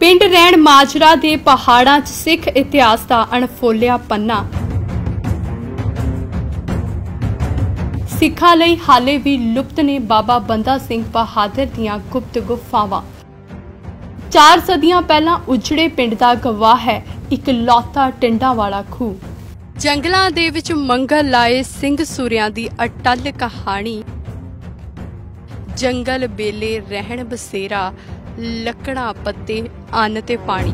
ਪਿੰਡ ਰਹਿਣ ਮਾਜਰਾ ਦੇ ਪਹਾੜਾਂ 'ਚ ਸਿੱਖ ਇਤਿਹਾਸ ਦਾ ਅਣਫੋਲਿਆ ਪੰਨਾ ਸਿੱਖਾਂ ਲਈ ਹਾਲੇ ਵੀ ਲੁਪਤ ਨੇ ਬਾਬਾ ਬੰਦਾ ਸਿੰਘ ਬਹਾਦਰ ਦੀਆਂ ਗੁਪਤ ਗੁਫਾਵਾਂ ਚਾਰ ਸਦੀਆਂ ਪਹਿਲਾਂ ਉਜੜੇ ਪਿੰਡ ਦਾ ਗਵਾਹ ਹੈ ਇੱਕ ਲੌਤਾ ਟਿੰਡਾ ਵਾਲਾ ਖੂਹ ਜੰਗਲਾਂ ਦੇ ਵਿੱਚ ਮੰਗਲ ਲਾਏ ਸਿੰਘ ਸੂਰਿਆਂ ਦੀ ਅਟਲ ਕਹਾਣੀ ਜੰਗਲ ਬੇਲੇ ਰਹਿਣ ਬਸੇਰਾ ਲੱਕੜਾ ਪੱਤੇ ਅੰਨ ਤੇ ਪਾਣੀ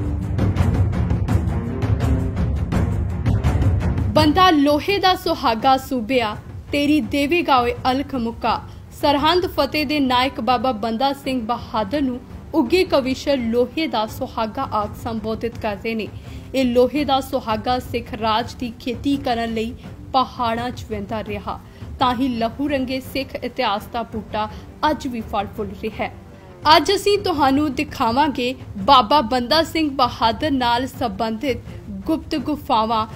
ਬੰਦਾ ਲੋਹੇ ਦਾ ਸੁਹਾਗਾ ਸੂਬਿਆ ਤੇਰੀ ਦੇਵੀ ਗਾਵੇ ਅਲਖ ਮੁਕਾ ਸਰਹੰਦ ਫਤਿਹ ਦੇ ਨਾਇਕ ਬਾਬਾ ਬੰਦਾ ਸਿੰਘ ਬਹਾਦਰ ਨੂੰ ਉੱਗੇ ਕਵੀਸ਼ਰ ਲੋਹੇ ਦਾ ਸੁਹਾਗਾ ਆਖ ਸੰਬੋਧਿਤ ਕਰਦੇ ਨੇ ਇਹ ਲੋਹੇ ਦਾ ਸੁਹਾਗਾ ਸਿੱਖ ਰਾਜ ਦੀ ਖੇਤੀ ਕਰਨ ਲਈ ਪਹਾੜਾਂ 'ਚ ਵੰਦਾ ਰਿਹਾ ਤਾਂ ਹੀ ਲਹੂ ਰੰਗੇ ਸਿੱਖ ਇਤਿਹਾਸ ਦਾ ਬੂਟਾ ਅੱਜ ਵੀ ਫਲ ਫੁੱਲ ਰਿਹਾ ਹੈ ਅੱਜ ਅਸੀਂ ਤੁਹਾਨੂੰ ਦਿਖਾਵਾਂਗੇ ਬਾਬਾ ਬੰਦਾ ਸਿੰਘ ਬਹਾਦਰ ਨਾਲ ਸੰਬੰਧਿਤ ਗੁਪਤ ਗੁਫਾਵਾਂ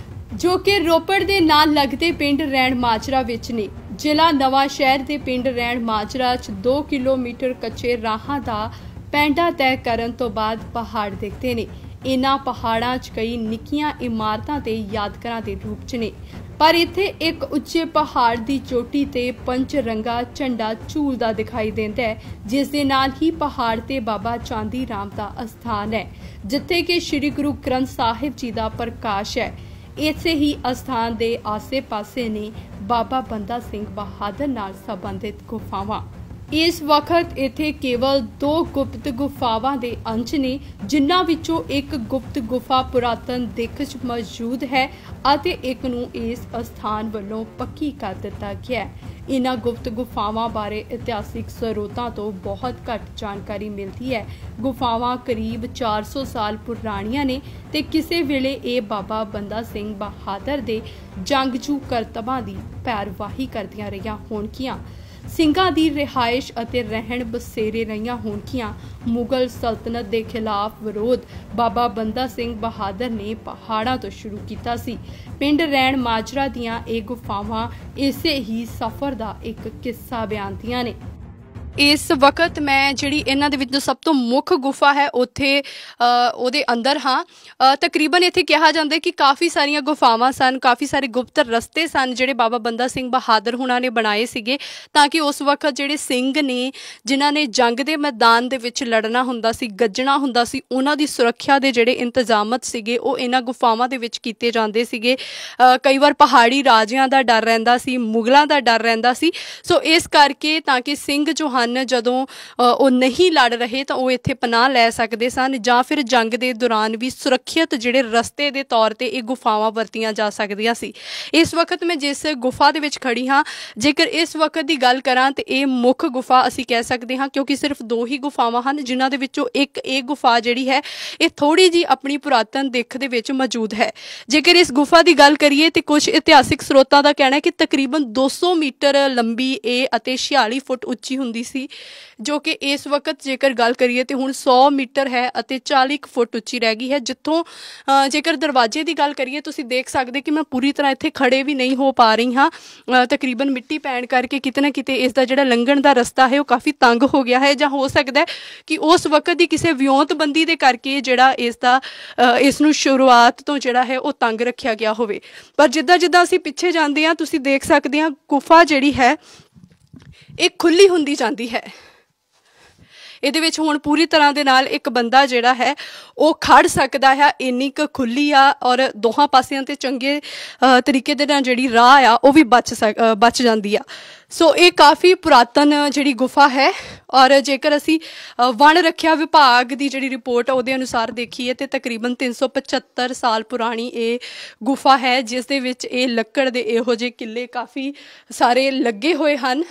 ਜੋ ਕਿ ਰੋਪੜ ਦੇ ਨਾਲ ਲੱਗਦੇ ਪਿੰਡ ਰੈਣ ਮਾਜਰਾ ਵਿੱਚ ਨੇ ਜ਼ਿਲ੍ਹਾ ਨਵਾਂ ਸ਼ਹਿਰ ਦੇ ਪਿੰਡ ਰੈਣ ਮਾਜਰਾ 'ਚ 2 ਕਿਲੋਮੀਟਰ ਕੱਚੇ ਰਾਹਾਂ ਦਾ ਪੈਂਡਾ ਤੈਅ ਕਰਨ ਤੋਂ ਬਾਅਦ ਪਹਾੜ ਦਿਖਦੇ ਨੇ ਇਨ੍ਹਾਂ ਪਹਾੜਾਂ 'ਚ ਕਈ ਨਿੱਕੀਆਂ ਇਮਾਰਤਾਂ ਤੇ ਯਾਦਗਾਰਾਂ ਦੇ ਰੂਪ 'ਚ ਨੇ ਪਰ ਇੱਥੇ ਇੱਕ ਉੱਚੇ ਪਹਾੜ ਦੀ ਚੋਟੀ ਤੇ ਪੰਜ ਰੰਗਾ ਝੰਡਾ ਝੂਲਦਾ ਦਿਖਾਈ ਦਿੰਦਾ ਹੈ ਜਿਸ ਦੇ ਨਾਲ ਹੀ ਪਹਾੜ ਤੇ ਬਾਬਾ ਚਾਂਦੀ ਰਾਮ ਦਾ ਅਸਥਾਨ ਹੈ ਜਿੱਥੇ ਕਿ ਸ੍ਰੀ ਗੁਰੂ ਗ੍ਰੰਥ ਸਾਹਿਬ ਜੀ ਦਾ ਪ੍ਰਕਾਸ਼ ਹੈ ਇਸੇ ਹੀ ਅਸਥਾਨ ਦੇ ਆਸੇ-ਪਾਸੇ ਨੇ ਬਾਬਾ ਬੰਦਾ ਸਿੰਘ ਬਹਾਦਰ ਨਾਲ ਸੰਬੰਧਿਤ ਗੁਫਾਵਾਂ ਇਸ ਵਕਤ ਇੱਥੇ ਕੇਵਲ ਦੋ ਗੁਪਤ ਗੁਫਾਵਾਂ ਦੇ ਅੰਸ਼ ਨੇ ਜਿਨ੍ਹਾਂ ਵਿੱਚੋਂ ਇੱਕ ਗੁਪਤ ਗੁਫਾ ਪੁਰਾਤਨ ਦੇਖ 'ਚ ਮੌਜੂਦ ਹੈ ਅਤੇ ਇੱਕ ਨੂੰ ਇਸ ਸਥਾਨ ਵੱਲੋਂ ਪੱਕੀ ਕਰ ਦਿੱਤਾ ਗਿਆ ਹੈ ਇਹਨਾਂ ਗੁਪਤ ਗੁਫਾਵਾਂ ਬਾਰੇ ਇਤਿਹਾਸਿਕ ਸਰੋਤਾਂ ਤੋਂ ਬਹੁਤ ਘੱਟ ਜਾਣਕਾਰੀ ਮਿਲਦੀ ਹੈ ਗੁਫਾਵਾਂ ਕਰੀਬ 400 ਸਾਲ ਪੁਰਾਣੀਆਂ ਨੇ ਤੇ ਕਿਸੇ ਵੇਲੇ ਇਹ ਬਾਬਾ ਬੰਦਾ ਸਿੰਘ ਬਹਾਦਰ ਦੇ ਜੰਗਜੂ ਕਰਤਬਾਂ ਦੀ ਪੈਰਵਾਹੀ ਕਰਦੀਆਂ ਰਹੀਆਂ ਹੋਣਗੀਆਂ ਸਿੰਘਾਂ ਦੀ ਰਿਹਾਇਸ਼ ਅਤੇ ਰਹਿਣ ਬਸੇਰੇ ਰਹੀਆਂ ਹੋਣਕੀਆਂ ਮੁਗਲ ਸਲਤਨਤ ਦੇ ਖਿਲਾਫ ਵਿਰੋਧ ਬਾਬਾ ਬੰਦਾ ਸਿੰਘ ਬਹਾਦਰ ਨੇ ਪਹਾੜਾਂ ਤੋਂ ਸ਼ੁਰੂ ਕੀਤਾ ਸੀ ਪਿੰਡ ਰੈਣ ਮਾਜਰਾ ਦੀਆਂ ਇਹ ਗੁਫਾਵਾਂ ਇਸੇ ਹੀ ਸਫ਼ਰ ਦਾ ਇੱਕ ਕਿੱਸਾ ਬਿਆਨਦੀਆਂ ਨੇ ਇਸ ਵਕਤ ਮੈਂ ਜਿਹੜੀ ਇਹਨਾਂ ਦੇ ਵਿੱਚ ਸਭ ਤੋਂ ਮੁੱਖ ਗੁਫਾ ਹੈ ਉੱਥੇ ਉਹਦੇ ਅੰਦਰ ਹਾਂ ਤਕਰੀਬਨ ਇੱਥੇ ਕਿਹਾ ਜਾਂਦਾ ਕਿ ਕਾਫੀ ਸਾਰੀਆਂ ਗੁਫਾਵਾਂ ਸਨ ਕਾਫੀ ਸਾਰੇ ਗੁਪਤ ਰਸਤੇ ਸਨ ਜਿਹੜੇ ਬਾਬਾ ਬੰਦਾ ਸਿੰਘ ਬਹਾਦਰ ਹੁਣਾਂ ਨੇ ਬਣਾਏ ਸੀਗੇ ਤਾਂ ਕਿ ਉਸ ਵਕਤ ਜਿਹੜੇ ਸਿੰਘ ਨੇ ਜਿਨ੍ਹਾਂ ਨੇ ਜੰਗ ਦੇ ਮੈਦਾਨ ਦੇ ਵਿੱਚ ਲੜਨਾ ਹੁੰਦਾ ਸੀ ਗੱਜਣਾ ਹੁੰਦਾ ਸੀ ਉਹਨਾਂ ਦੀ ਸੁਰੱਖਿਆ ਦੇ ਜਿਹੜੇ ਇੰਤਜ਼ਾਮਤ ਸੀਗੇ ਉਹ ਇਹਨਾਂ ਗੁਫਾਵਾਂ ਦੇ ਵਿੱਚ ਕੀਤੇ ਜਾਂਦੇ ਸੀਗੇ ਕਈ ਵਾਰ ਪਹਾੜੀ ਰਾਜਿਆਂ ਦਾ ਡਰ ਰਹਿੰਦਾ ਸੀ ਮੁਗਲਾਂ ਦਾ ਡਰ ਰਹਿੰਦਾ ਸੀ ਸੋ ਇਸ ਕਰਕੇ ਤਾਂ ਕਿ ਸਿੰਘ ਜੋ ਹਨ ਸਨ ਜਦੋਂ ਉਹ ਨਹੀਂ ਲੜ ਰਹੇ ਤਾਂ ਉਹ ਇੱਥੇ ਪਨਾਹ ਲੈ ਸਕਦੇ ਸਨ ਜਾਂ ਫਿਰ ਜੰਗ ਦੇ ਦੌਰਾਨ ਵੀ ਸੁਰੱਖਿਅਤ ਜਿਹੜੇ ਰਸਤੇ ਦੇ ਤੌਰ ਤੇ ਇਹ ਗੁਫਾਵਾਂ ਵਰਤੀਆਂ ਜਾ ਸਕਦੀਆਂ ਸੀ ਇਸ ਵਕਤ ਮੈਂ ਜਿਸ ਗੁਫਾ ਦੇ ਵਿੱਚ ਖੜੀ ਹਾਂ ਜੇਕਰ ਇਸ ਵਕਤ ਦੀ ਗੱਲ ਕਰਾਂ ਤੇ ਇਹ ਮੁੱਖ ਗੁਫਾ ਅਸੀਂ ਕਹਿ ਸਕਦੇ ਹਾਂ ਕਿਉਂਕਿ ਸਿਰਫ ਦੋ ਹੀ ਗੁਫਾਵਾਂ ਹਨ ਜਿਨ੍ਹਾਂ ਦੇ ਵਿੱਚੋਂ ਇੱਕ ਇਹ ਗੁਫਾ ਜਿਹੜੀ ਹੈ ਇਹ ਥੋੜੀ ਜੀ ਆਪਣੀ ਪੁਰਾਤਨ ਦਿੱਖ ਦੇ ਵਿੱਚ ਮੌਜੂਦ ਹੈ ਜੇਕਰ ਇਸ ਗੁਫਾ ਦੀ ਗੱਲ ਕਰੀਏ ਤੇ ਕੁਝ ਇਤਿਹਾਸਿਕ ਸਰੋਤਾਂ ਦਾ ਕਹਿਣਾ ਹੈ ਕਿ ਤਕਰੀਬਨ 200 ਮੀਟਰ ਲੰਬੀ ਇਹ ਅਤੇ 46 ਫੁੱਟ ਉੱਚੀ ਹੁੰਦੀ ਸੀ ਜੋ ਕਿ ਇਸ ਵਕਤ ਜੇਕਰ ਗੱਲ ਕਰੀਏ ਤੇ ਹੁਣ 100 ਮੀਟਰ ਹੈ ਅਤੇ 40 ਫੁੱਟ ਉੱਚੀ ਰਹਿ ਗਈ ਹੈ ਜਿੱਥੋਂ ਜੇਕਰ ਦਰਵਾਜ਼ੇ ਦੀ ਗੱਲ ਕਰੀਏ ਤੁਸੀਂ ਦੇਖ ਸਕਦੇ ਕਿ ਮੈਂ ਪੂਰੀ ਤਰ੍ਹਾਂ ਇੱਥੇ ਖੜੇ ਵੀ ਨਹੀਂ ਹੋ ਪਾ ਰਹੀ ਹਾਂ ਤਕਰੀਬਨ ਮਿੱਟੀ ਪੈਣ ਕਰਕੇ ਕਿਤੇ ਨਾ ਕਿਤੇ ਇਸ ਦਾ ਜਿਹੜਾ ਲੰਘਣ ਦਾ ਰਸਤਾ ਹੈ ਉਹ ਕਾਫੀ ਤੰਗ ਹੋ ਗਿਆ ਹੈ ਜਾਂ ਹੋ ਸਕਦਾ ਕਿ ਉਸ ਵਕਤ ਦੀ ਕਿਸੇ ਵਿਉਂਤਬੰਦੀ ਦੇ ਕਰਕੇ ਜਿਹੜਾ ਇਸ ਦਾ ਇਸ ਨੂੰ ਸ਼ੁਰੂਆਤ ਤੋਂ ਜਿਹੜਾ ਹੈ ਉਹ ਤੰਗ ਰੱਖਿਆ ਗਿਆ ਹੋਵੇ ਪਰ ਜਿੱਦਾਂ ਜਿੱਦਾਂ ਅਸੀਂ ਪਿੱਛੇ ਜਾਂਦੇ ਹਾਂ ਤੁਸੀਂ ਦੇਖ ਸਕਦੇ ਹਾਂ ਗੁਫਾ ਜਿਹੜੀ ਹੈ ਇਹ ਖੁੱਲੀ ਹੁੰਦੀ ਜਾਂਦੀ ਹੈ ਇਹਦੇ ਵਿੱਚ ਹੁਣ ਪੂਰੀ ਤਰ੍ਹਾਂ ਦੇ ਨਾਲ ਇੱਕ ਬੰਦਾ ਜਿਹੜਾ ਹੈ ਉਹ ਖੜ ਸਕਦਾ ਹੈ ਇੰਨੀ ਕੁ ਖੁੱਲੀ ਆ ਔਰ ਦੋਹਾਂ ਪਾਸਿਆਂ ਤੇ ਚੰਗੇ ਤਰੀਕੇ ਦੇ ਨਾਲ ਜਿਹੜੀ ਰਾਹ ਆ ਉਹ ਵੀ ਬਚ ਬਚ ਜਾਂਦੀ ਆ ਸੋ ਇਹ ਕਾਫੀ ਪੁਰਾਤਨ ਜਿਹੜੀ ਗੁਫਾ ਹੈ ਔਰ ਜੇਕਰ ਅਸੀਂ ਵਣ ਰੱਖਿਆ ਵਿਭਾਗ ਦੀ ਜਿਹੜੀ ਰਿਪੋਰਟ ਉਹਦੇ ਅਨੁਸਾਰ ਦੇਖੀਏ ਤੇ ਤਕਰੀਬਨ 375 ਸਾਲ ਪੁਰਾਣੀ ਇਹ ਗੁਫਾ ਹੈ ਜਿਸ ਦੇ ਵਿੱਚ ਇਹ ਲੱਕੜ ਦੇ ਇਹੋ ਜਿਹੇ ਕਿੱਲੇ ਕਾਫੀ ਸਾਰੇ ਲੱਗੇ ਹੋਏ ਹਨ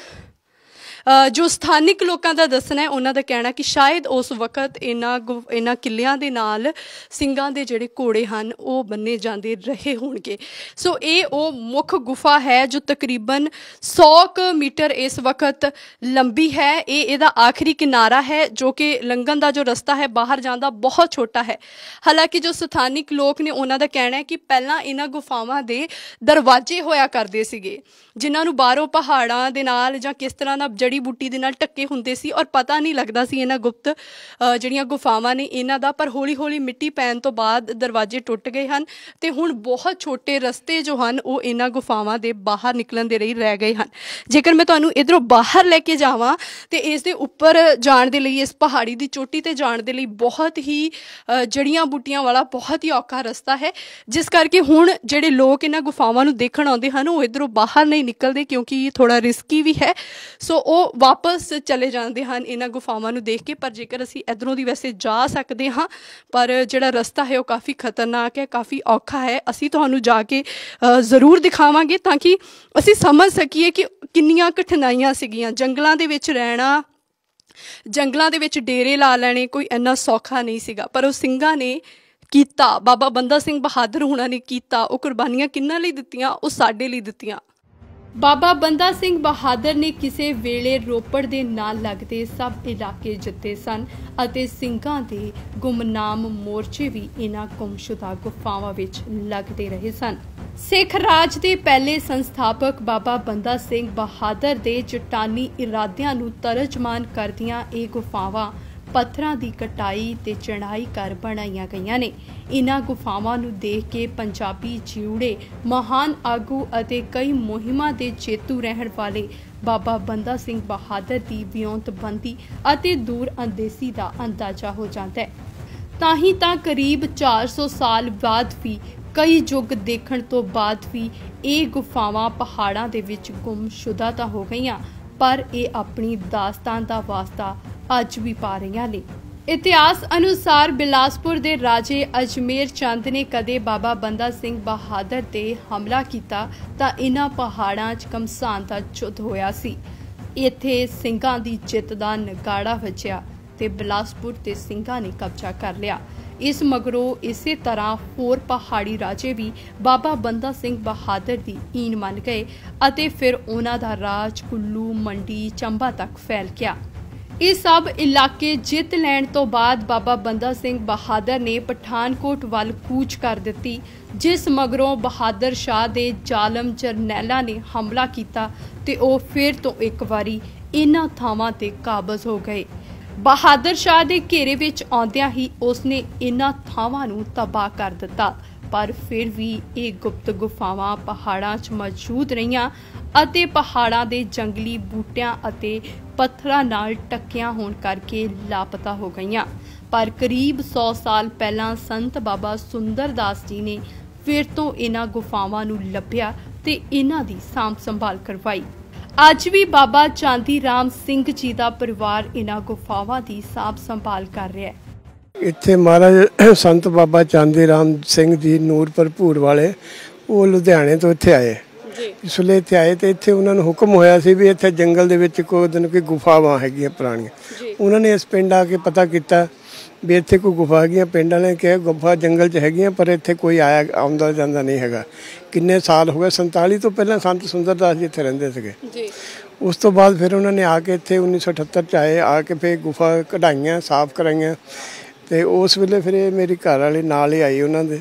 ਜੋ ਸਥਾਨਿਕ ਲੋਕਾਂ ਦਾ ਦੱਸਣਾ ਹੈ ਉਹਨਾਂ ਦਾ ਕਹਿਣਾ ਕਿ ਸ਼ਾਇਦ ਉਸ ਵਕਤ ਇਹਨਾਂ ਇਹਨਾਂ ਕਿੱਲਿਆਂ ਦੇ ਨਾਲ ਸਿੰਘਾਂ ਦੇ ਜਿਹੜੇ ਘੋੜੇ ਹਨ ਉਹ ਬੰਨੇ ਜਾਂਦੇ ਰਹੇ ਹੋਣਗੇ ਸੋ ਇਹ ਉਹ ਮੁੱਖ ਗੁਫਾ ਹੈ ਜੋ ਤਕਰੀਬਨ 100 ਮੀਟਰ ਇਸ ਵਕਤ ਲੰਬੀ ਹੈ ਇਹ ਇਹਦਾ ਆਖਰੀ ਕਿਨਾਰਾ ਹੈ ਜੋ ਕਿ ਲੰਘਣ ਦਾ ਜੋ ਰਸਤਾ ਹੈ ਬਾਹਰ ਜਾਂਦਾ ਬਹੁਤ ਛੋਟਾ ਹੈ ਹਾਲਾਂਕਿ ਜੋ ਸਥਾਨਿਕ ਲੋਕ ਨੇ ਉਹਨਾਂ ਦਾ ਕਹਿਣਾ ਹੈ ਕਿ ਪਹਿਲਾਂ ਇਹਨਾਂ ਗੁਫਾਵਾਂ ਦੇ ਦਰਵਾਜ਼ੇ ਹੋਇਆ ਕਰਦੇ ਸੀਗੇ ਜਿਨ੍ਹਾਂ ਨੂੰ ਬਾਹਰੋਂ ਪਹਾੜਾਂ ਦੇ ਨਾਲ ਜਾਂ ਕਿਸ ਤਰ੍ਹਾਂ ਨਾਲ ਜੜੀ ਜੜੀ ਬੂਟੀ ਦੇ ਨਾਲ ਟੱਕੇ ਹੁੰਦੇ ਸੀ ਔਰ ਪਤਾ ਨਹੀਂ ਲੱਗਦਾ ਸੀ ਇਹਨਾਂ ਗੁਪਤ ਜਿਹੜੀਆਂ ਗੁਫਾਵਾਂ ਨੇ ਇਹਨਾਂ ਦਾ ਪਰ ਹੌਲੀ-ਹੌਲੀ ਮਿੱਟੀ ਪੈਣ ਤੋਂ ਬਾਅਦ ਦਰਵਾਜ਼ੇ ਟੁੱਟ ਗਏ ਹਨ ਤੇ ਹੁਣ ਬਹੁਤ ਛੋਟੇ ਰਸਤੇ ਜੋ ਹਨ ਉਹ ਇਹਨਾਂ ਗੁਫਾਵਾਂ ਦੇ ਬਾਹਰ ਨਿਕਲਣ ਦੇ ਲਈ ਰਹਿ ਗਏ ਹਨ ਜੇਕਰ ਮੈਂ ਤੁਹਾਨੂੰ ਇਧਰੋਂ ਬਾਹਰ ਲੈ ਕੇ ਜਾਵਾਂ ਤੇ ਇਸ ਦੇ ਉੱਪਰ ਜਾਣ ਦੇ ਲਈ ਇਸ ਪਹਾੜੀ ਦੀ ਚੋਟੀ ਤੇ ਜਾਣ ਦੇ ਲਈ ਬਹੁਤ ਹੀ ਜੜੀਆਂ ਬੂਟੀਆਂ ਵਾਲਾ ਬਹੁਤ ਹੀ ਔਖਾ ਰਸਤਾ ਹੈ ਜਿਸ ਕਰਕੇ ਹੁਣ ਜਿਹੜੇ ਲੋਕ ਇਹਨਾਂ ਗੁਫਾਵਾਂ ਨੂੰ ਦੇਖਣ ਆਉਂਦੇ ਹਨ ਉਹ ਇਧਰੋਂ ਬਾਹਰ ਨਹੀਂ ਨਿਕਲਦੇ ਕਿਉਂਕਿ ਇਹ ਥੋੜਾ ਰਿਸਕੀ ਵੀ ਹੈ ਸੋ ਉਹ ਉਹ ਵਾਪਸ ਚਲੇ ਜਾਂਦੇ ਹਨ ਇਹਨਾਂ ਗੁਫਾਵਾਂ ਨੂੰ ਦੇਖ ਕੇ ਪਰ ਜੇਕਰ ਅਸੀਂ ਇਧਰੋਂ ਦੀ ਵੈਸੇ ਜਾ ਸਕਦੇ ਹਾਂ ਪਰ ਜਿਹੜਾ ਰਸਤਾ ਹੈ ਉਹ ਕਾਫੀ ਖਤਰਨਾਕ ਹੈ ਕਾਫੀ ਔਖਾ ਹੈ ਅਸੀਂ ਤੁਹਾਨੂੰ ਜਾ ਕੇ ਜ਼ਰੂਰ ਦਿਖਾਵਾਂਗੇ ਤਾਂ ਕਿ ਅਸੀਂ ਸਮਝ ਸਕੀਏ ਕਿ ਕਿੰਨੀਆਂ ਕਠਿਨਾਈਆਂ ਸੀਗੀਆਂ ਜੰਗਲਾਂ ਦੇ ਵਿੱਚ ਰਹਿਣਾ ਜੰਗਲਾਂ ਦੇ ਵਿੱਚ ਡੇਰੇ ਲਾ ਲੈਣੇ ਕੋਈ ਇੰਨਾ ਸੌਖਾ ਨਹੀਂ ਸੀਗਾ ਪਰ ਉਹ ਸਿੰਘਾਂ ਨੇ ਕੀਤਾ ਬਾਬਾ ਬੰਦਾ ਸਿੰਘ ਬਹਾਦਰ ਹੁਣਾਂ ਨੇ ਕੀਤਾ ਉਹ ਕੁਰਬਾਨੀਆਂ ਕਿੰਨਾਂ ਲਈ ਦਿੱਤੀਆਂ ਉਹ ਸਾਡੇ ਲਈ ਦਿੱਤੀਆਂ ਬਾਬਾ ਬੰਦਾ ਸਿੰਘ ਬਹਾਦਰ ਨੇ ਕਿਸੇ ਵੇਲੇ ਰੋਪੜ ਦੇ ਨਾਲ ਲੱਗਦੇ ਸਭ ਇਲਾਕੇ ਜਿੱਤੇ ਸਨ ਅਤੇ ਸਿੰਘਾਂ ਦੇ ਗੁਮਨਾਮ ਮੋਰਚੇ ਵੀ ਇਨ੍ਹਾਂ ਗੁੰਮਸ਼ੁਦਾ ਗੁਫਾਵਾਂ ਵਿੱਚ ਲੱਗਦੇ ਰਹੇ ਸਨ ਸਿੱਖ ਰਾਜ ਦੇ ਪਹਿਲੇ ਸੰਸਥਾਪਕ ਬਾਬਾ ਬੰਦਾ ਸਿੰਘ ਬਹਾਦਰ ਦੇ ਚਟਾਨੀ ਇਰਾਦਿਆਂ ਨੂੰ ਤਰਜਮਾਨ ਕਰਦੀਆਂ ਇਹ ਗੁਫਾਵਾਂ ਪੱਥਰਾਂ ਦੀ ਕਟਾਈ ਤੇ ਚੜਾਈ ਕਰ ਬਣਾਈਆਂ ਗਈਆਂ ਨੇ ਇਨ੍ਹਾਂ ਗੁਫਾਵਾਂ ਨੂੰ ਦੇਖ ਕੇ ਪੰਜਾਬੀ ਜਿਉੜੇ ਮਹਾਨ ਆਗੂ ਅਤੇ ਕਈ ਮੋਹਿਮਾ ਦੇ ਚੇਤੂ ਰਹਿਣ ਵਾਲੇ ਬਾਬਾ ਬੰਦਾ ਸਿੰਘ ਬਹਾਦਰ ਦੀ ਬੰਦੀ ਅਤੇ ਦੂਰ ਅੰਦੇਸੀ ਦਾ ਅੰਦਾਜ਼ਾ ਹੋ ਜਾਂਦਾ ਹੈ ਤਾਂ ਹੀ ਤਾਂ ਕਰੀਬ 400 ਸਾਲ ਬਾਅਦ ਵੀ ਕਈ ਯੁੱਗ ਦੇਖਣ ਤੋਂ ਬਾਅਦ ਵੀ ਇਹ ਗੁਫਾਵਾਂ ਪਹਾੜਾਂ ਦੇ ਵਿੱਚ ਗੁੰਮਸ਼ੁਦਾ ਤਾਂ ਹੋ ਗਈਆਂ ਪਰ ਇਹ ਆਪਣੀ ਦਾਸਤਾਨ ਦਾ ਵਾਸਤਾ ਅੱਜ ਵੀ ਪਾ ਰਹੀਆਂ ਨੇ ਇਤਿਹਾਸ ਅਨੁਸਾਰ ਬਿਲਾਸਪੁਰ ਦੇ ਰਾਜੇ ਅਜਮੇਰ ਚੰਦ ਨੇ ਕਦੇ ਬਾਬਾ ਬੰਦਾ ਸਿੰਘ ਬਹਾਦਰ ਤੇ ਹਮਲਾ ਕੀਤਾ ਤਾਂ ਇਹਨਾਂ ਪਹਾੜਾਂ 'ਚ ਕਮਸਾਨ ਦਾ ਚੁੱਤ ਹੋਇਆ ਸੀ ਇੱਥੇ ਸਿੰਘਾਂ ਦੀ ਜਿੱਤ ਦਾ ਨਗਾੜਾ ਵਜਿਆ ਤੇ ਬਿਲਾਸਪੁਰ ਤੇ ਸਿੰਘਾਂ ਨੇ ਕਬਜ਼ਾ ਕਰ ਲਿਆ ਇਸ ਮਗਰੋਂ ਇਸੇ ਤਰ੍ਹਾਂ ਹੋਰ ਪਹਾੜੀ ਰਾਜੇ ਵੀ ਬਾਬਾ ਬੰਦਾ ਸਿੰਘ ਬਹਾਦਰ ਦੀ ਈਨ ਮੰਨ ਗਏ ਅਤੇ ਫਿਰ ਉਹਨਾਂ ਦਾ ਰਾਜ ਕੁੱਲੂ ਮੰਡੀ ਚੰਬਾ ਤੱਕ ਫੈਲ ਗਿਆ ਇਹ ਸਭ ਇਲਾਕੇ ਜਿੱਤ ਲੈਣ ਤੋਂ ਬਾਅਦ ਬਾਬਾ ਬੰਦਾ ਸਿੰਘ ਬਹਾਦਰ ਨੇ ਪਠਾਨਕੋਟ ਵੱਲ ਕੂਚ ਕਰ ਦਿੱਤੀ ਜਿਸ ਮਗਰੋਂ ਬਹਾਦਰ ਸ਼ਾਹ ਦੇ ਜ਼ਾਲਮ ਜਰਨੈਲਾਂ ਨੇ ਹਮਲਾ ਕੀਤਾ ਤੇ ਉਹ ਫਿਰ ਤੋਂ ਇੱਕ ਵਾਰੀ ਇਹਨਾਂ ਥਾਵਾਂ ਤੇ ਕਾਬਜ਼ ਹੋ ਗਏ ਬਹਾਦਰ ਸ਼ਾਹ ਦੇ ਘੇਰੇ ਵਿੱਚ ਆਉਂਦਿਆਂ ਹੀ ਉਸਨੇ ਇਹਨਾਂ ਥਾਵਾਂ ਨੂੰ ਤਬਾਹ ਕਰ ਦਿੱਤਾ ਪਰ ਫਿਰ ਵੀ ਇਹ ਗੁਪਤ ਗੁਫਾਵਾਂ ਪਹਾੜਾਂ 'ਚ ਮੌਜੂਦ ਰਹੀਆਂ ਅਤੇ ਪਹਾੜਾਂ ਦੇ ਜੰਗਲੀ ਬੂਟਿਆਂ ਅਤੇ ਪੱਥਰਾਂ ਨਾਲ ਟੱਕਿਆਂ ਹੋਣ ਕਰਕੇ ਲਾਪਤਾ ਹੋ ਗਈਆਂ ਪਰ ਕਰੀਬ 100 ਸਾਲ ਪਹਿਲਾਂ ਸੰਤ ਬਾਬਾ ਸੁੰਦਰਦਾਸ ਜੀ ਨੇ ਫਿਰ ਤੋਂ ਇਹਨਾਂ ਗੁਫਾਵਾਂ ਨੂੰ ਲੱਭਿਆ ਤੇ ਇਹਨਾਂ ਦੀ ਸਾਂਭ ਸੰਭਾਲ ਕਰਵਾਈ ਅੱਜ ਵੀ ਬਾਬਾ ਚਾਂਦੀ ਰਾਮ ਸਿੰਘ ਜੀ ਦਾ ਪਰਿਵਾਰ ਇਹਨਾਂ ਗੁਫਾਵਾਂ ਦੀ ਸਾਂਭ ਸੰਭਾਲ ਕਰ ਰਿਹਾ ਹੈ ਇੱਥੇ ਮਹਾਰਾਜ ਸੰਤ ਬਾਬਾ ਚਾਂਦੀ ਰਾਮ ਸਿੰਘ ਜੀ ਨੂਰ ਭਰਪੂਰ ਵਾਲੇ ਉਹ ਲੁਧਿਆਣੇ ਤੋਂ ਇੱਥੇ ਆਏ ਜੀ ਸੁਲੇ ਇੱਥੇ ਆਏ ਤੇ ਇੱਥੇ ਉਹਨਾਂ ਨੂੰ ਹੁਕਮ ਹੋਇਆ ਸੀ ਵੀ ਇੱਥੇ ਜੰਗਲ ਦੇ ਵਿੱਚ ਕੋਈ ਦਿਨ ਕੋਈ ਗੁਫਾਵਾਂ ਹੈਗੀਆਂ ਪੁਰਾਣੀਆਂ ਉਹਨਾਂ ਨੇ ਇਸ ਪਿੰਡ ਆ ਕੇ ਪਤਾ ਕੀਤਾ ਵੀ ਇੱਥੇ ਕੋਈ ਗੁਫਾ ਹੈਗੀਆਂ ਪਿੰਡ ਵਾਲੇ ਕਿਹਾ ਗੁਫਾ ਜੰਗਲ 'ਚ ਹੈਗੀਆਂ ਪਰ ਇੱਥੇ ਕੋਈ ਆਇਆ ਆਉਂਦਾ ਜਾਂਦਾ ਨਹੀਂ ਹੈਗਾ ਕਿੰਨੇ ਸਾਲ ਹੋ ਗਏ 47 ਤੋਂ ਪਹਿਲਾਂ ਸੰਤ ਸੁੰਦਰਦਾਸ ਜੀ ਇੱਥੇ ਰਹਿੰਦੇ ਸੀਗੇ ਜੀ ਉਸ ਤੋਂ ਬਾਅਦ ਫਿਰ ਉਹਨਾਂ ਨੇ ਆ ਕੇ ਇੱਥੇ 1978 ਚ ਆਏ ਆ ਕੇ ਫਿਰ ਗੁਫਾ ਕਢਾਈਆਂ ਸਾਫ਼ ਕਰਾਈਆਂ ਤੇ ਉਸ ਵੇਲੇ ਫਿਰ ਇਹ ਮੇਰੀ ਘਰ ਵਾਲੇ ਨਾਲ ਹੀ ਆਈ ਉਹਨਾਂ ਦੇ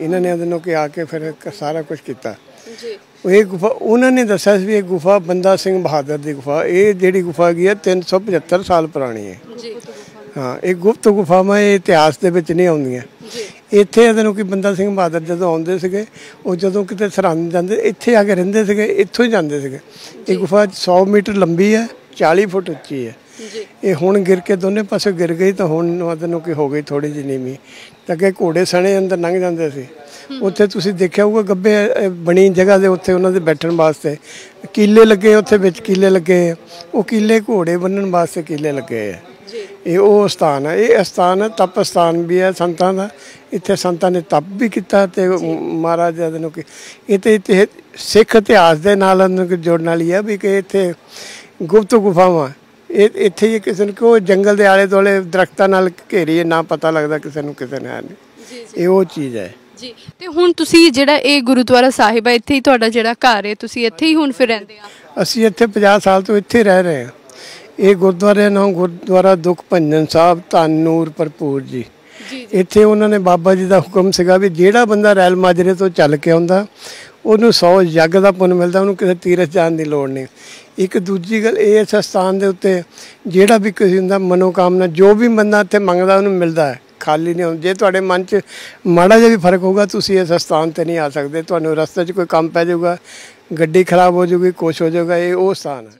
ਇਹਨਾਂ ਨੇ ਉਹਨਾਂ ਨੂੰ ਕਿ ਆ ਕੇ ਫਿਰ ਸਾਰਾ ਕੁਝ ਕੀਤਾ ਜੀ ਇਹ ਗੁਫਾ ਉਹਨਾਂ ਨੇ ਦੱਸਿਆ ਸੀ ਵੀ ਇਹ ਗੁਫਾ ਬੰਦਾ ਸਿੰਘ ਬਹਾਦਰ ਦੀ ਗੁਫਾ ਇਹ ਜਿਹੜੀ ਗੁਫਾ ਗਈ ਹੈ 375 ਸਾਲ ਪੁਰਾਣੀ ਹੈ ਜੀ ਹਾਂ ਇਹ ਗੁਪਤ ਗੁਫਾ ਮੈਂ ਇਤਿਹਾਸ ਦੇ ਵਿੱਚ ਨਹੀਂ ਆਉਂਦੀਆਂ ਇੱਥੇ ਇਹਨਾਂ ਨੂੰ ਕਿ ਬੰਦਾ ਸਿੰਘ ਬਹਾਦਰ ਜਦੋਂ ਆਉਂਦੇ ਸੀਗੇ ਉਹ ਜਦੋਂ ਕਿਤੇ ਸਰਹੰਦ ਜਾਂਦੇ ਇੱਥੇ ਆ ਕੇ ਰਹਿੰਦੇ ਸੀਗੇ ਇੱਥੋਂ ਹੀ ਜਾਂਦੇ ਸੀਗੇ ਇਹ ਗੁਫਾ 100 ਮੀਟਰ ਲੰਬੀ ਹੈ 40 ਫੁੱਟ ਉੱਚੀ ਹੈ ਇਹ ਹੁਣ ਗਿਰ ਕੇ ਦੋਨੇ ਪਾਸੇ ਗਿਰ ਗਈ ਤਾਂ ਹੁਣ ਮਦਦ ਨੂੰ ਕੀ ਹੋ ਗਈ ਥੋੜੀ ਜਿਹੀ ਨੀਵੀਂ ਤਾਂ ਕਿ ਘੋੜੇ ਸਣੇ ਅੰਦਰ ਲੰਘ ਜਾਂਦੇ ਸੀ ਉੱਥੇ ਤੁਸੀਂ ਦੇਖਿਆ ਹੋਊਗਾ ਗੱਬੇ ਬਣੀ ਜਗ੍ਹਾ ਦੇ ਉੱਥੇ ਉਹਨਾਂ ਦੇ ਬੈਠਣ ਵਾਸਤੇ ਕੀਲੇ ਲੱਗੇ ਉੱਥੇ ਵਿੱਚ ਕੀਲੇ ਲੱਗੇ ਉਹ ਕੀਲੇ ਘੋੜੇ ਬੰਨਣ ਵਾਸਤੇ ਕੀਲੇ ਲੱਗੇ ਆ ਇਹ ਉਹ ਸਥਾਨ ਹੈ ਇਹ ਸਥਾਨ ਤਪ ਸਥਾਨ ਵੀ ਹੈ ਸੰਤਾਂ ਦਾ ਇੱਥੇ ਸੰਤਾਂ ਨੇ ਤਪ ਵੀ ਕੀਤਾ ਤੇ ਮਹਾਰਾਜ ਜੀ ਨੂੰ ਇਹ ਤੇ ਇਤਿਹਾਸ ਸਿੱਖ ਇਤਿਹਾਸ ਦੇ ਨਾਲ ਜੋੜਨ ਵਾਲੀ ਹੈ ਵੀ ਕਿ ਇੱਥੇ ਗੁਪਤ ਗੁਫਾਵਾਂ ਇੱਥੇ ਹੀ ਕਿਸੇ ਨੂੰ ਕੋ ਜੰਗਲ ਦੇ ਆਲੇ ਦੋਲੇ ਦਰਖਤਾਂ ਨਾਲ ਘੇਰੀ ਹੈ ਨਾ ਪਤਾ ਲੱਗਦਾ ਕਿਸੇ ਨੂੰ ਕਿਸੇ ਨੇ ਨਹੀਂ ਇਹ ਉਹ ਚੀਜ਼ ਹੈ ਜੀ ਤੇ ਹੁਣ ਤੁਸੀਂ ਜਿਹੜਾ ਇਹ ਗੁਰਦੁਆਰਾ ਸਾਹਿਬ ਹੈ ਇੱਥੇ ਹੀ ਤੁਹਾਡਾ ਜਿਹੜਾ ਘਰ ਹੈ ਤੁਸੀਂ ਇੱਥੇ ਹੀ ਹੁਣ ਫਿਰ ਰਹਿੰਦੇ ਆ ਅਸੀਂ ਇੱਥੇ 50 ਸਾਲ ਤੋਂ ਇੱਥੇ ਰਹਿ ਰਹੇ ਹਾਂ ਇਹ ਗੁਰਦੁਆਰੇ ਨਾਮ ਗੁਰਦੁਆਰਾ ਦੁਖ ਭੰਜਨ ਸਾਹਿਬ ਤਨੂਰ ਭਰਪੂਰ ਜੀ ਇੱਥੇ ਉਹਨਾਂ ਨੇ ਬਾਬਾ ਜੀ ਦਾ ਹੁਕਮ ਸੀਗਾ ਵੀ ਜਿਹੜਾ ਬੰਦਾ ਰੈਲ ਮਾਜਰੇ ਤੋਂ ਚੱਲ ਕੇ ਆਉਂਦਾ ਉਹਨੂੰ 100 ਜੱਗ ਦਾ ਪੁੰਨ ਮਿਲਦਾ ਉਹਨੂੰ ਕਿਸੇ ਤੀਰਥ ਜਾਣ ਦੀ ਲੋੜ ਨਹੀਂ ਇੱਕ ਦੂਜੀ ਗੱਲ ਇਹ ਇਸ ਸਥਾਨ ਦੇ ਉੱਤੇ ਜਿਹੜਾ ਵੀ ਕਿਸੇ ਦਾ ਮਨੋਕਾਮਨਾ ਜੋ ਵੀ ਬੰਦਾ ਇੱਥੇ ਮੰਗਦਾ ਉਹਨੂੰ ਮਿਲਦਾ ਹੈ ਖਾਲੀ ਨਹੀਂ ਜੇ ਤੁਹਾਡੇ ਮਨ 'ਚ ਮਾੜਾ ਜਿਹਾ ਵੀ ਫਰਕ ਹੋਊਗਾ ਤੁਸੀਂ ਇਸ ਸਥਾਨ ਤੇ ਨਹੀਂ ਆ ਸਕਦੇ ਤੁਹਾਨੂੰ ਰਸਤੇ 'ਚ ਕੋਈ ਕੰਮ ਪੈ ਜਾਊਗਾ ਗੱਡੀ ਖਰਾਬ ਹੋ ਜਾਊਗੀ ਕੁਛ ਹੋ ਜਾਊਗਾ ਇਹ ਉਹ ਸਥਾਨ ਹੈ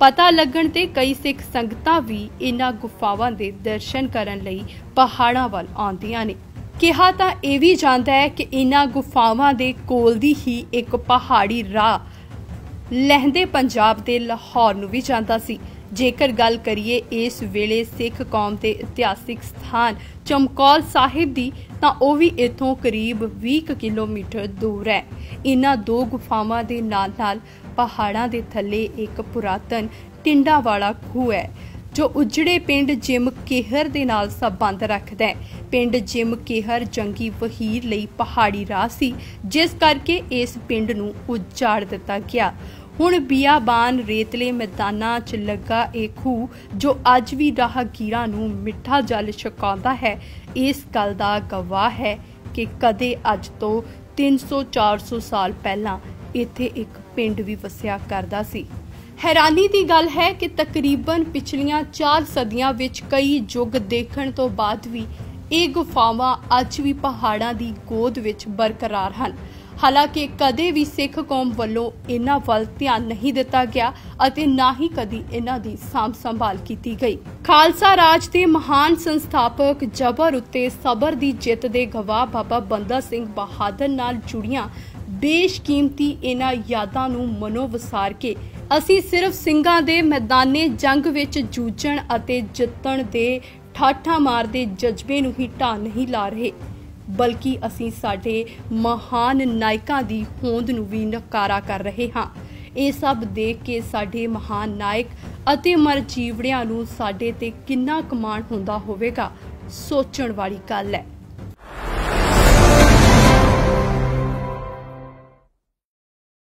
ਪਤਾ ਲੱਗਣ ਤੇ ਕਈ ਸਿੱਖ ਸੰਗਤਾਂ ਵੀ ਇਨ੍ਹਾਂ ਗੁਫਾਵਾਂ ਦੇ ਦਰਸ਼ਨ ਕਰਨ ਲਈ ਪਹਾੜਾਂ ਵੱਲ ਆਉਂਦੀਆਂ ਨੇ ਕਿਹਾ ਤਾਂ ਇਹ ਵੀ ਜਾਂਦਾ ਹੈ ਕਿ ਇਹਨਾਂ ਗੁਫਾਵਾਂ ਦੇ ਕੋਲ ਦੀ ਹੀ ਇੱਕ ਪਹਾੜੀ ਰਾਹ ਲਹਿੰਦੇ ਪੰਜਾਬ ਦੇ ਲਾਹੌਰ ਨੂੰ ਵੀ ਜਾਂਦਾ ਸੀ ਜੇਕਰ ਗੱਲ ਕਰੀਏ ਇਸ ਵੇਲੇ ਸਿੱਖ ਕੌਮ ਦੇ ਇਤਿਹਾਸਿਕ ਸਥਾਨ ਚਮਕੌਰ ਸਾਹਿਬ ਦੀ ਤਾਂ ਉਹ ਵੀ ਇਥੋਂ ਕਰੀਬ 20 ਕਿਲੋਮੀਟਰ ਦੂਰ ਹੈ ਇਹਨਾਂ ਦੋ ਗੁਫਾਵਾਂ ਦੇ ਨਾਲ-ਨਾਲ ਪਹਾੜਾਂ ਦੇ ਥੱਲੇ ਇੱਕ ਪੁਰਾਤਨ ਟਿੰਡਾ ਵਾਲਾ ਖੂਹ ਹੈ ਜੋ ਉਜੜੇ ਪਿੰਡ ਜਿਮ ਕੇਹਰ ਦੇ ਨਾਲ ਸਬੰਧ ਰੱਖਦਾ ਹੈ ਪਿੰਡ ਜਿਮ ਕੇਹਰ ਜੰਗੀ ਵਹੀਰ ਲਈ ਪਹਾੜੀ ਰਾਹ ਸੀ ਜਿਸ ਕਰਕੇ ਇਸ ਪਿੰਡ ਨੂੰ ਉਜਾੜ ਦਿੱਤਾ ਗਿਆ ਹੁਣ ਬਿਆਬਾਨ ਰੇਤਲੇ ਮੈਦਾਨਾਂ 'ਚ ਲੱਗਾ ਇਹ ਖੂ ਜੋ ਅੱਜ ਵੀ ਰਾਹਗੀਰਾਂ ਨੂੰ ਮਿੱਠਾ ਜਲ ਛਕਾਉਂਦਾ ਹੈ ਇਸ ਗੱਲ ਦਾ ਗਵਾਹ ਹੈ ਕਿ ਕਦੇ ਅੱਜ ਤੋਂ 300 400 ਸਾਲ ਪਹਿਲਾਂ ਇੱਥੇ ਇੱਕ ਪਿੰਡ ਵੀ ਵਸਿਆ ਕਰਦਾ ਸੀ ਹੈਰਾਨੀ ਦੀ ਗੱਲ ਹੈ ਕਿ ਤਕਰੀਬਨ ਪਿਛਲੀਆਂ 4 ਸਦੀਆਂ ਵਿੱਚ ਕਈ ਯੁੱਗ ਦੇਖਣ ਤੋਂ ਬਾਅਦ ਵੀ ਇਹ ਗੁਫਾਵਾਂ ਅੱਜ ਵੀ ਪਹਾੜਾਂ ਦੀ ਗੋਦ ਵਿੱਚ ਬਰਕਰਾਰ ਹਨ ਹਾਲਾਂਕਿ ਕਦੇ ਵੀ ਸਿੱਖ ਕੌਮ ਵੱਲੋਂ ਇਹਨਾਂ ਵੱਲ ਧਿਆਨ ਨਹੀਂ ਦਿੱਤਾ ਗਿਆ ਅਤੇ ਨਾ ਹੀ ਕਦੀ ਇਹਨਾਂ ਦੀ ਸਾਂਭ ਸੰਭਾਲ ਕੀਤੀ ਗਈ ਖਾਲਸਾ ਰਾਜ ਦੇ ਮਹਾਨ ਸੰਸਥਾਪਕ ਜਬਰ ਉੱਤੇ ਸਬਰ ਦੀ ਜਿੱਤ ਦੇ ਗਵਾਹ ਬਾਬਾ ਬੰਦਾ ਸਿੰਘ ਬਹਾਦਰ ਨਾਲ ਜੁੜੀਆਂ ਬੇਸ਼ਕੀਮਤੀ ਇਹਨਾਂ ਯਾਦਾਂ ਨੂੰ ਮਨੋਵਸਾਰ ਕੇ ਅਸੀਂ ਸਿਰਫ ਸਿੰਘਾਂ ਦੇ ਮੈਦਾਨੇ ਜੰਗ ਵਿੱਚ ਜੂਝਣ ਅਤੇ ਜਿੱਤਣ ਦੇ ਠਾਠਾ ਮਾਰਦੇ ਜਜ਼ਬੇ ਨੂੰ ਹੀ ਢਾ ਨਹੀਂ ਲਾ ਰਹੇ ਬਲਕਿ ਅਸੀਂ ਸਾਡੇ ਮਹਾਨ ਨਾਇਕਾਂ ਦੀ ਹੋਂਦ ਨੂੰ ਵੀ ਨਕਾਰਾ ਕਰ ਰਹੇ ਹਾਂ ਇਹ ਸਭ ਦੇਖ ਕੇ ਸਾਡੇ ਮਹਾਨ ਨਾਇਕ ਅਤੇ ਜੀਵੜਿਆਂ ਨੂੰ ਸਾਡੇ ਤੇ ਕਿੰਨਾ ਕਮਾਂਡ ਹੁੰਦਾ ਹੋਵੇਗਾ ਸੋਚਣ ਵਾਲੀ ਗੱਲ ਹੈ